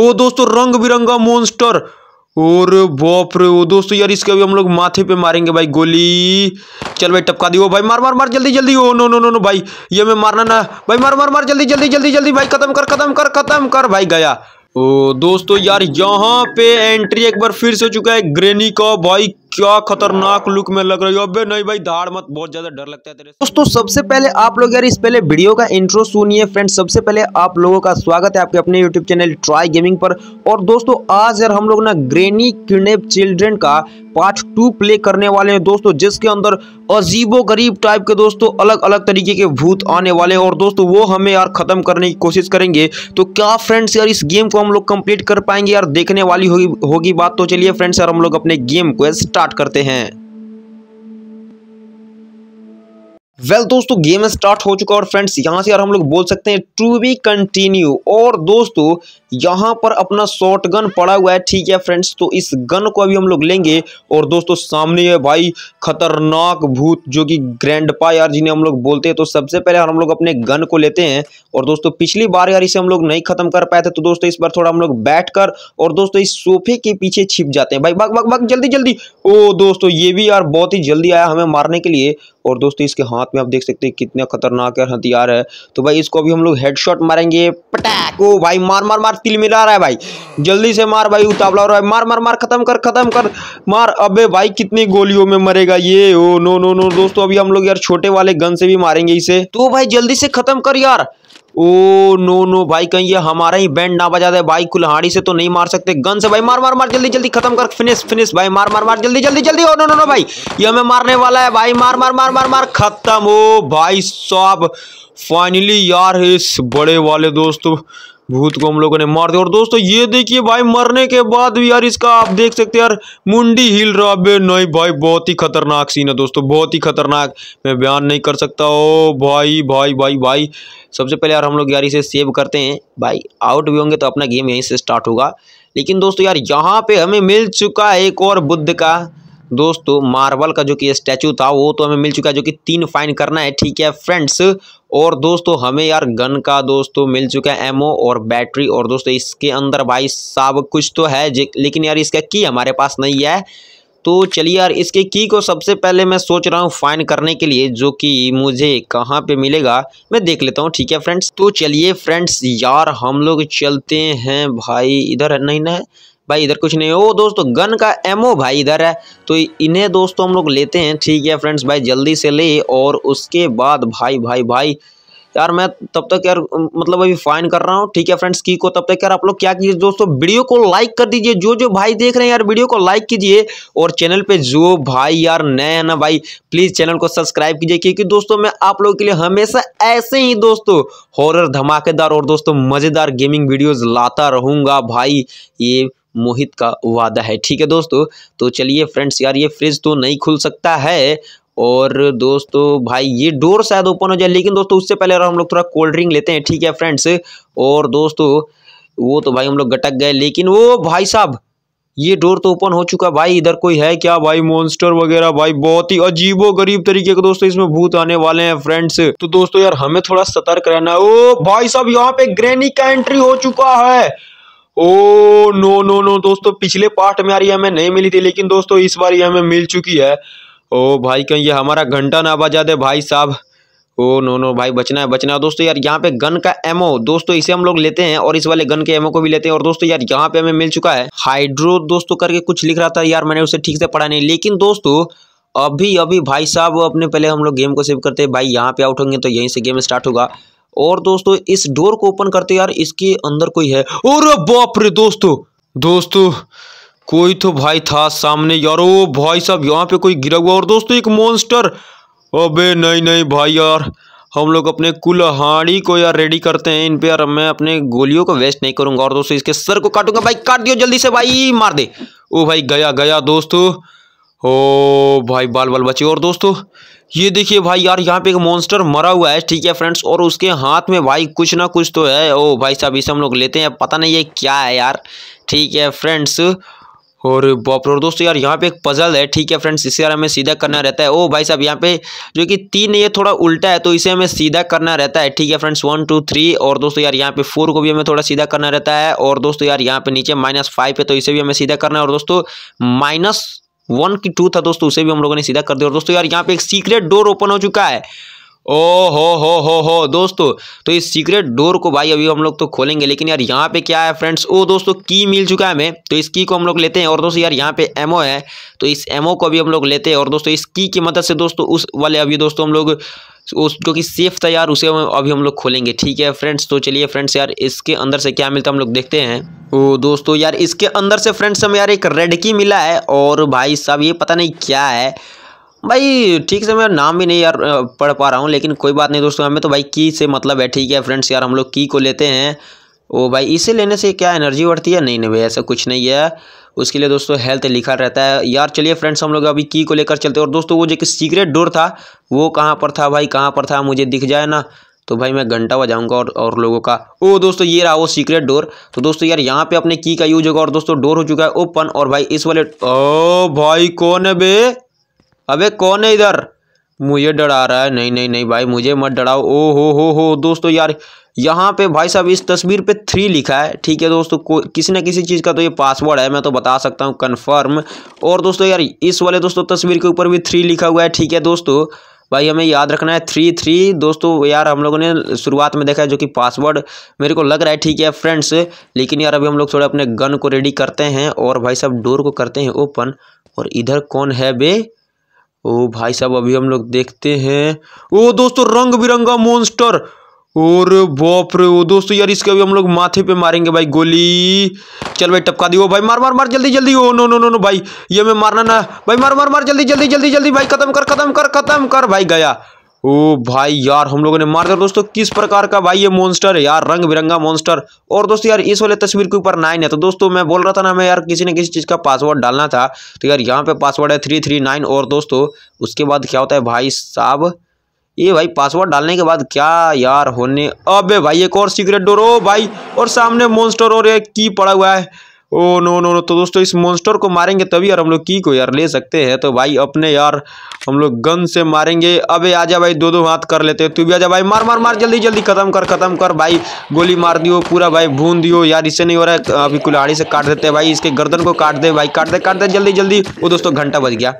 ओ दोस्तों रंग बिरंगा मोन्स्टर और बॉप रे ओ दोस्तों यार इसके अभी हम लोग माथे पे मारेंगे भाई गोली चल भाई टपका दियो भाई मार मार मार जल्दी जल्दी oh no no no no भाई ये मैं मारना ना भाई मार मार मार जल्दी जल्दी जल्दी जल्दी भाई खत्म कर खत्म कर खत्म कर भाई गया ओ दोस्तों यार यहाँ पे एंट्री एक बार फिर से हो चुका है ग्रेनी का भाई क्या खतरनाक लुक में लग रही हो अबे नहीं भाई धाड़ मत बहुत ज्यादा डर लगता है तेरे दोस्तों सबसे पहले आप लोग यार इस पहले वीडियो का इंट्रो सुनिए फ्रेंड सबसे पहले आप लोगों का स्वागत है आपके अपने यूट्यूब चैनल ट्राई गेमिंग पर और दोस्तों आज यार हम लोग ना ग्रेनी किडनेप चिल्ड्रेन का पार्ट टू प्ले करने वाले हैं दोस्तों जिसके अंदर अजीबो गरीब टाइप के दोस्तों अलग अलग तरीके के भूत आने वाले हैं और दोस्तों वो हमें यार ख़त्म करने की कोशिश करेंगे तो क्या फ्रेंड्स यार इस गेम को हम लोग कंप्लीट कर पाएंगे यार देखने वाली होगी होगी बात तो चलिए फ्रेंड्स यार हम लोग अपने गेम को स्टार्ट करते हैं वेल well, दोस्तों गेम स्टार्ट हो चुका और फ्रेंड्स यहाँ से यार हम लोग बोल सकते हैं टू बी कंटिन्यू और दोस्तों यहां पर अपना शॉर्ट गन पड़ा हुआ है ठीक है फ्रेंड्स तो इस गन को अभी हम लोग लेंगे और दोस्तों सामने है भाई खतरनाक भूत जो कि ग्रैंड पा यार जिन्हें हम लोग बोलते हैं तो सबसे पहले हम लोग अपने गन को लेते हैं और दोस्तों पिछली बार यार इसे हम लोग नहीं खत्म कर पाए थे तो दोस्तों इस बार थोड़ा हम लोग बैठ कर और दोस्तों इस सोफे के पीछे छिप जाते हैं भाई बग बग बग जल्दी जल्दी ओ दोस्तों ये भी यार बहुत ही जल्दी आया हमें मारने के लिए और दोस्तों इसके हाथ में आप देख सकते हैं कितना खतरनाक हथियार है तो भाई इसको भी हम लोग हेडशॉट मारेंगे पटैक ओ भाई मार मार मार तिल मिला रहा है भाई जल्दी से मार भाई उतावला हो रहा है मार मार मार खत्म कर खत्म कर मार अबे भाई कितनी गोलियों में मरेगा ये ओ नो नो नो दोस्तों अभी हम लोग यार छोटे वाले गन से भी मारेंगे इसे तो भाई जल्दी से खत्म कर यार ओ नो नो भाई कहीं ये हमारा ही बैंड ना बजा दे भाई कुल्हाड़ी से तो नहीं मार सकते गन से भाई मार मार मार जल्दी जल्दी खत्म कर फिनिश फिनिश भाई मार मार मार जल्दी जल्दी जल्दी ओ नो नो नो भाई ये हमें मारने वाला है भाई मार मार मार मार मार खत्म ओ भाई साहब फाइनली यार इस बड़े वाले दोस्तों भूत को हम लोगों ने मार दिया और दोस्तों ये देखिए भाई मरने के बाद भी यार इसका आप देख सकते यार मुंडी हिल रहा बे नहीं भाई बहुत ही खतरनाक सीन है दोस्तों बहुत ही खतरनाक मैं बयान नहीं कर सकता ओ भाई भाई भाई भाई सबसे पहले यार हम लोग यार इसे सेव करते हैं भाई आउट भी होंगे तो अपना गेम यहीं से स्टार्ट होगा लेकिन दोस्तों यार यहाँ पे हमें मिल चुका है एक और बुद्ध का दोस्तों मार्बल का जो कि स्टैचू था वो तो हमें मिल चुका है जो कि तीन फाइन करना है ठीक है फ्रेंड्स और दोस्तों हमें यार गन का दोस्तों मिल चुका है एमओ और बैटरी और दोस्तों इसके अंदर भाई सब कुछ तो है लेकिन यार इसका की हमारे पास नहीं है तो चलिए यार इसके की को सबसे पहले मैं सोच रहा हूँ फाइन करने के लिए जो कि मुझे कहाँ पे मिलेगा मैं देख लेता हूँ ठीक है फ्रेंड्स तो चलिए फ्रेंड्स यार हम लोग चलते हैं भाई इधर नहीं ना भाई इधर कुछ नहीं वो दोस्तों गन का एमओ भाई इधर है तो इन्हें दोस्तों हम लोग लेते हैं ठीक है फ्रेंड्स भाई जल्दी से ले और उसके बाद भाई भाई भाई यार मैं तब तक यार मतलब अभी फाइन कर रहा हूँ ठीक है फ्रेंड्स की को तब तक यार आप लोग क्या कीजिए दोस्तों वीडियो को लाइक कर दीजिए जो जो भाई देख रहे हैं यार वीडियो को लाइक कीजिए और चैनल पे जो भाई यार नए है ना भाई प्लीज़ चैनल को सब्सक्राइब कीजिए क्योंकि दोस्तों मैं आप लोगों के लिए हमेशा ऐसे ही दोस्तों हॉरर धमाकेदार और दोस्तों मज़ेदार गेमिंग वीडियोज़ लाता रहूँगा भाई ये मोहित का वादा है ठीक है दोस्तों तो चलिए फ्रेंड्स यार ये फ्रिज तो नहीं खुल सकता है और दोस्तों भाई ये डोर शायद ओपन हो जाए लेकिन दोस्तों उससे पहले हम लोग थोड़ा कोल्ड ड्रिंक लेते हैं ठीक है फ्रेंड्स और दोस्तों वो तो भाई हम लोग गटक गए लेकिन वो भाई साहब ये डोर तो ओपन हो चुका भाई इधर कोई है क्या भाई मॉन्स्टर वगैरह भाई बहुत ही अजीबो गरीब तरीके के दोस्तों इसमें भूत आने वाले हैं फ्रेंड्स तो दोस्तों यार हमें थोड़ा सतर्क रहना है ओ भाई साहब यहाँ पे ग्रेनी का एंट्री हो चुका है ओ नो नो नो दोस्तों पिछले पार्ट में यार ये हमें नहीं मिली थी लेकिन दोस्तों इस बार ये हमें मिल चुकी है ओ भाई कहीं ये हमारा घंटा ना बजा दे भाई साहब ओ नो नो भाई बचना है बचना है दोस्तों यार यहाँ पे गन का एमओ दोस्तों इसे हम लोग लेते हैं और इस वाले गन के एमओ को भी लेते हैं और दोस्तों यार यहाँ पे हमें मिल चुका है हाइड्रो दोस्तों करके कुछ लिख रहा था यार मैंने उसे ठीक से पढ़ा नहीं लेकिन दोस्तों अभी अभी भाई साहब अपने पहले हम लोग गेम को सेव करते हैं भाई यहाँ पे आउट होंगे तो यहीं से गेम स्टार्ट होगा और दोस्तों इस डोर को ओपन करते यार इसके अंदर कोई है और बाप रे दोस्तों दोस्तों कोई तो भाई था सामने यार ओ भाई साहब यहाँ पे कोई गिरा हुआ और दोस्तों एक मोन्स्टर अबे नहीं नहीं भाई यार हम लोग अपने कुल्हाड़ी को यार रेडी करते हैं इन पे यार मैं अपने गोलियों को वेस्ट नहीं करूंगा और दोस्तों इसके सर को काटूंगा भाई काट दियो जल्दी से भाई मार दे ओ भाई गया गया दोस्तों ओ भाई बाल बाल बचे और दोस्तों ये देखिए भाई यार यहाँ पे एक मॉन्स्टर मरा हुआ है ठीक है फ्रेंड्स और उसके हाथ में भाई कुछ ना कुछ तो है ओ भाई साहब इसे हम लोग लेते हैं पता नहीं ये क्या है यार ठीक है फ्रेंड्स और बाप और दोस्तों यार यहाँ पे एक पजल है ठीक है फ्रेंड्स इसे यार हमें सीधा करना रहता है ओ भाई साहब यहाँ पे जो कि तीन ये थोड़ा उल्टा है तो इसे हमें सीधा करना रहता है ठीक है फ्रेंड्स वन टू थ्री और दोस्तों यार यहाँ पे फोर को भी हमें थोड़ा सीधा करना रहता है और दोस्तों यार यहाँ पे नीचे माइनस फाइव है तो इसे भी हमें सीधा करना है और दोस्तों माइनस वन की टू था दोस्तों उसे भी हम लोगों ने सीधा कर दिया और दोस्तों यार यहाँ पे एक सीक्रेट डोर ओपन हो चुका है ओ हो हो हो हो दोस्तों तो इस सीक्रेट डोर को भाई अभी हम लोग तो खोलेंगे लेकिन यार यहाँ पे क्या है फ्रेंड्स ओ दोस्तों की मिल चुका है हमें तो इस की को हम लोग लेते हैं और दोस्तों यार यहाँ पे एमओ है तो इस एमओ को अभी हम लोग लेते हैं और दोस्तों इस की की मदद से दोस्तों उस वाले अभी दोस्तों हम लोग तो उस जो कि सेफ था यार उसे अभी हम लोग खोलेंगे ठीक है फ्रेंड्स तो चलिए फ्रेंड्स यार इसके अंदर से क्या मिलता है हम लोग देखते हैं ओ दोस्तों यार इसके अंदर से फ्रेंड्स हमें यार एक रेड की मिला है और भाई साहब ये पता नहीं क्या है भाई ठीक से मैं नाम भी नहीं यार पढ़ पा रहा हूँ लेकिन कोई बात नहीं दोस्तों हमें तो भाई की से मतलब है ठीक है फ्रेंड्स यार हम लोग की को लेते हैं ओ भाई इसे लेने से क्या एनर्जी बढ़ती है नहीं नहीं भाई ऐसा कुछ नहीं है उसके लिए दोस्तों हेल्थ लिखा रहता है यार चलिए फ्रेंड्स हम लोग अभी की को लेकर चलते हैं और दोस्तों वो जो कि सीक्रेट डोर था वो कहाँ पर था भाई कहाँ पर था मुझे दिख जाए ना तो भाई मैं घंटा बजाऊंगा और और लोगों का ओ दोस्तों ये रहा वो सीक्रेट डोर तो दोस्तों यार यहाँ पे अपने की का यूज होगा और दोस्तों डोर हो चुका है ओपन और भाई इस वाले ओ भाई कौन है बे अबे कौन है इधर मुझे डरा रहा है नहीं नहीं नहीं भाई मुझे मत डराओ ओ हो हो हो दोस्तों यार यहाँ पे भाई साहब इस तस्वीर पे थ्री लिखा है ठीक है दोस्तों को किसी ना किसी चीज़ का तो ये पासवर्ड है मैं तो बता सकता हूँ कन्फर्म और दोस्तों यार इस वाले दोस्तों तस्वीर के ऊपर भी थ्री लिखा हुआ है ठीक है दोस्तों भाई हमें याद रखना है थ्री थ्री दोस्तों यार हम लोगों ने शुरुआत में देखा है जो कि पासवर्ड मेरे को लग रहा है ठीक है फ्रेंड्स लेकिन यार अभी हम लोग थोड़े अपने गन को रेडी करते हैं और भाई साहब डोर को करते हैं ओपन और इधर कौन है बे ओ भाई साहब अभी हम लोग देखते हैं ओ दोस्तों रंग बिरंगा मोन्स्टर और बाप रे ओ दोस्तों यार इसके अभी हम लोग माथे पे मारेंगे भाई गोली चल भाई टपका दी ओ भाई मार मार मार जल्दी जल्दी oh no no no no भाई ये मैं मारना ना भाई मार मार मार जल्दी जल्दी जल्दी जल्दी भाई खत्म कर खत्म कर खत्म कर भाई गया ओ भाई यार हम लोगों ने मार दिया दोस्तों किस प्रकार का भाई ये मॉन्स्टर है यार रंग बिरंगा मॉन्स्टर और दोस्तों यार इस वाले तस्वीर के ऊपर नाइन है तो दोस्तों मैं बोल रहा था ना मैं यार किसी न किसी चीज़ का पासवर्ड डालना था तो यार यहाँ पे पासवर्ड है थ्री थ्री नाइन और दोस्तों उसके बाद क्या होता है भाई साहब ये भाई पासवर्ड डालने के बाद क्या यार होने अब भाई एक और सीक्रेट डोर ओ भाई और सामने मॉन्स्टर और एक की पड़ा हुआ है ओ नो नो नो तो दोस्तों इस मोन्स्टर को मारेंगे तभी यार हम लोग की को यार ले सकते हैं तो भाई अपने यार हम लोग गन से मारेंगे अबे आजा भाई दो दो हाथ कर लेते हैं तू भी आजा भाई मार मार मार जल्दी जल्दी खत्म कर खत्म कर भाई गोली मार दियो पूरा भाई भून दियो यार इससे नहीं हो रहा है अभी कुल्हाड़ी से काट देते हैं भाई इसके गर्दन को काट दे भाई काट दे काट दे जल्दी जल्दी वो दोस्तों घंटा बज गया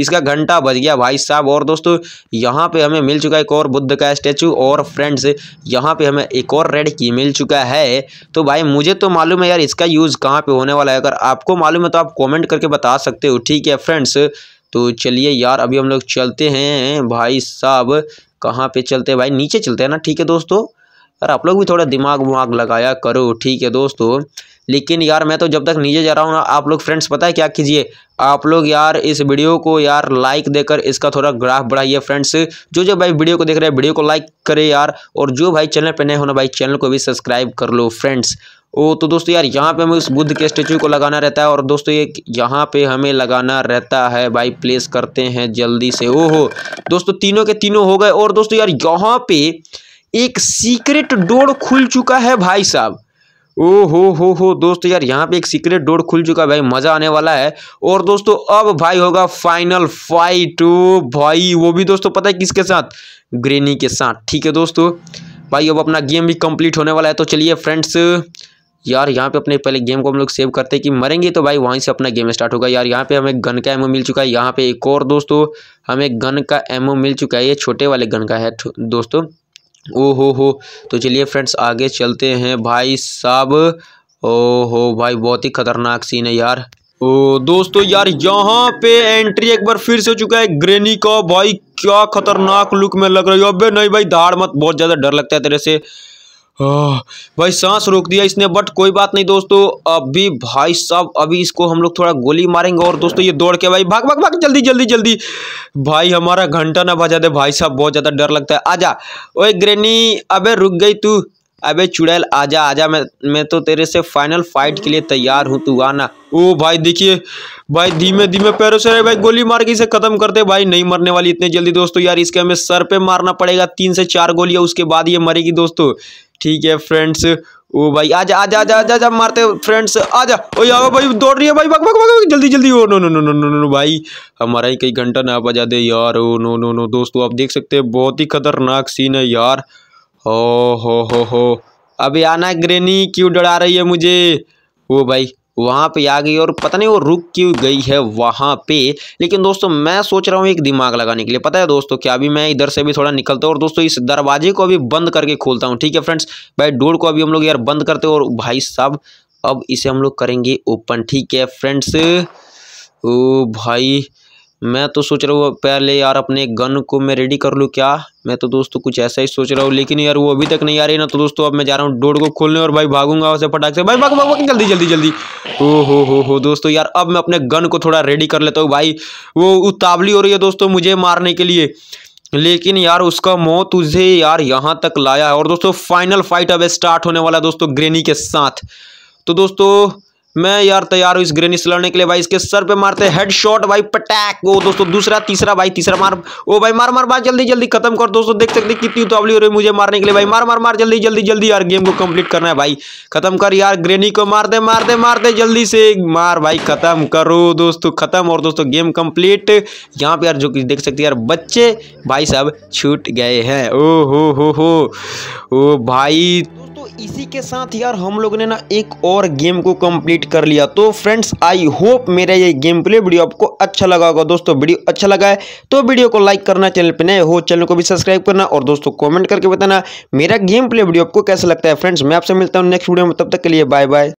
इसका घंटा बज गया भाई साहब और दोस्तों यहाँ पे हमें मिल चुका है एक और बुद्ध का स्टैचू और फ्रेंड्स यहाँ पे हमें एक और रेड की मिल चुका है तो भाई मुझे तो मालूम है यार इसका यूज़ कहाँ पे होने वाला है अगर आपको मालूम है तो आप कॉमेंट करके बता सकते हो ठीक है फ्रेंड्स तो चलिए यार अभी हम लोग चलते हैं भाई साहब कहाँ पे चलते हैं भाई नीचे चलते हैं ना ठीक है दोस्तों यार आप लोग भी थोड़ा दिमाग वमाग लगाया करो ठीक है दोस्तों लेकिन यार मैं तो जब तक नीचे जा रहा हूँ ना आप लोग फ्रेंड्स पता है क्या कीजिए आप लोग यार इस वीडियो को यार लाइक देकर इसका थोड़ा ग्राफ बढ़ाइए फ्रेंड्स जो जो भाई वीडियो को देख रहे हैं वीडियो को लाइक करें यार और जो भाई चैनल पर नए होना भाई चैनल को भी सब्सक्राइब कर लो फ्रेंड्स ओ तो दोस्तों यार यहाँ पे हमें उस बुद्ध के स्टेचू को लगाना रहता है और दोस्तों ये यहाँ पे हमें लगाना रहता है भाई प्लेस करते हैं जल्दी से ओहो दोस्तों तीनों के तीनों हो गए और दोस्तों यार यहाँ पे एक सीक्रेट डोर खुल चुका है भाई साहब ओ हो हो हो दोस्त यार यहाँ पे एक सीक्रेट डोर खुल चुका है भाई मज़ा आने वाला है और दोस्तों अब भाई होगा फाइनल फाइट भाई वो भी दोस्तों पता है किसके साथ ग्रेनी के साथ ठीक है दोस्तों भाई अब अपना गेम भी कंप्लीट होने वाला है तो चलिए फ्रेंड्स यार यहाँ पे अपने पहले गेम को हम लोग सेव करते हैं कि मरेंगे तो भाई वहीं से अपना गेम स्टार्ट होगा यार यहाँ पे हमें गन का एमओ मिल चुका है यहाँ पे एक और दोस्तों हमें गन का एमओ मिल चुका है ये छोटे वाले गन का है दोस्तों ओहो हो तो चलिए फ्रेंड्स आगे चलते हैं भाई साहब ओहो भाई बहुत ही खतरनाक सीन है यार ओ दोस्तों यार यहाँ पे एंट्री एक बार फिर से हो चुका है ग्रेनी का भाई क्या खतरनाक लुक में लग रही है अबे नहीं भाई धाड़ मत बहुत ज़्यादा डर लगता है तेरे से भाई सांस रोक दिया इसने बट कोई बात नहीं दोस्तों अभी भाई साहब अभी इसको हम लोग थोड़ा गोली मारेंगे और दोस्तों ये दौड़ के भाई भाग भाग भाग जल्दी जल्दी जल्दी भाई हमारा घंटा ना बजा दे भाई साहब बहुत ज़्यादा डर लगता है आजा ओए ग्रेनी अबे रुक गई तू अबे चुड़ैल आजा आजा मैं मैं तो तेरे से फाइनल फाइट के लिए तैयार हूँ तू आना ओ भाई देखिए भाई धीमे धीमे पैरों से भाई गोली मार के इसे खत्म करते भाई नहीं मरने वाली इतने जल्दी दोस्तों यार इसके हमें सर पे मारना पड़ेगा तीन से चार गोलियाँ उसके बाद ये मरेगी दोस्तों ठीक है फ्रेंड्स ओ भाई आजा आजा आजा आजा आजा मारते फ्रेंड्स आजा ओ यार भाई दौड़ रही है भाई भाग भाग भाग जल्दी जल्दी oh no no no no no no भाई हमारा ही कई घंटा ना बजा दे यार ओ नो नो नो दोस्तों आप देख सकते हैं बहुत ही खतरनाक सीन है यार ओ हो हो हो अब आना ग्रेनी क्यों डरा रही है मुझे वो भाई वहाँ पे आ गई और पता नहीं वो रुक क्यों गई है वहाँ पे लेकिन दोस्तों मैं सोच रहा हूँ एक दिमाग लगाने के लिए पता है दोस्तों क्या अभी मैं इधर से भी थोड़ा निकलता हूँ और दोस्तों इस दरवाजे को अभी बंद करके खोलता हूँ ठीक है फ्रेंड्स भाई डोर को अभी हम लोग यार बंद करते और भाई साहब अब इसे हम लोग करेंगे ओपन ठीक है फ्रेंड्स ओ भाई मैं तो सोच रहा हूँ पहले यार अपने गन को मैं रेडी कर लूँ क्या मैं तो दोस्तों कुछ ऐसा ही सोच रहा हूँ लेकिन यार वो अभी तक नहीं आ रही ना तो दोस्तों अब मैं जा रहा हूँ डोर को खोलने और भाई भागूंगा उसे फटाक से भाई भागो भागो जल्दी जल्दी जल्दी ओ हो हो हो दोस्तों यार अब मैं अपने गन को थोड़ा रेडी कर लेता हूँ भाई वो उतावली हो रही है दोस्तों मुझे मारने के लिए लेकिन यार उसका मौत उसे यार यहाँ तक लाया है और दोस्तों फाइनल फाइट अब स्टार्ट होने वाला है दोस्तों ग्रेनी के साथ तो दोस्तों मैं यार तैयार हूँ इस ग्रेनिस लड़ने के लिए भाई इसके सर पे मारते हेड शॉट भाई पटैक वो दोस्तों दूसरा तीसरा भाई तीसरा मार ओ भाई मार मार मार जल्दी जल्दी खत्म कर दोस्तों देख सकते कितनी उतावली हो रही है मुझे मारने के लिए भाई मार मार मार जल्दी जल्दी जल्दी यार गेम को कंप्लीट करना है भाई खत्म कर यार ग्रेनी को मार दे मार दे मार दे जल्दी से मार भाई खत्म करो दोस्तों खत्म और दोस्तों गेम कंप्लीट यहाँ पे यार जो देख सकते यार बच्चे भाई साहब छूट गए हैं ओ हो हो हो ओ भाई इसी के साथ यार हम लोग ने ना एक और गेम को कंप्लीट कर लिया तो फ्रेंड्स आई होप मेरा ये गेम प्ले वीडियो आपको अच्छा लगा होगा दोस्तों वीडियो अच्छा लगा है तो वीडियो को लाइक करना चैनल पे नए हो चैनल को भी सब्सक्राइब करना और दोस्तों कमेंट करके बताना मेरा गेम प्ले वीडियो आपको कैसा लगता है फ्रेंड्स मैं आपसे मिलता हूँ नेक्स्ट वीडियो में तब तक के लिए बाय बाय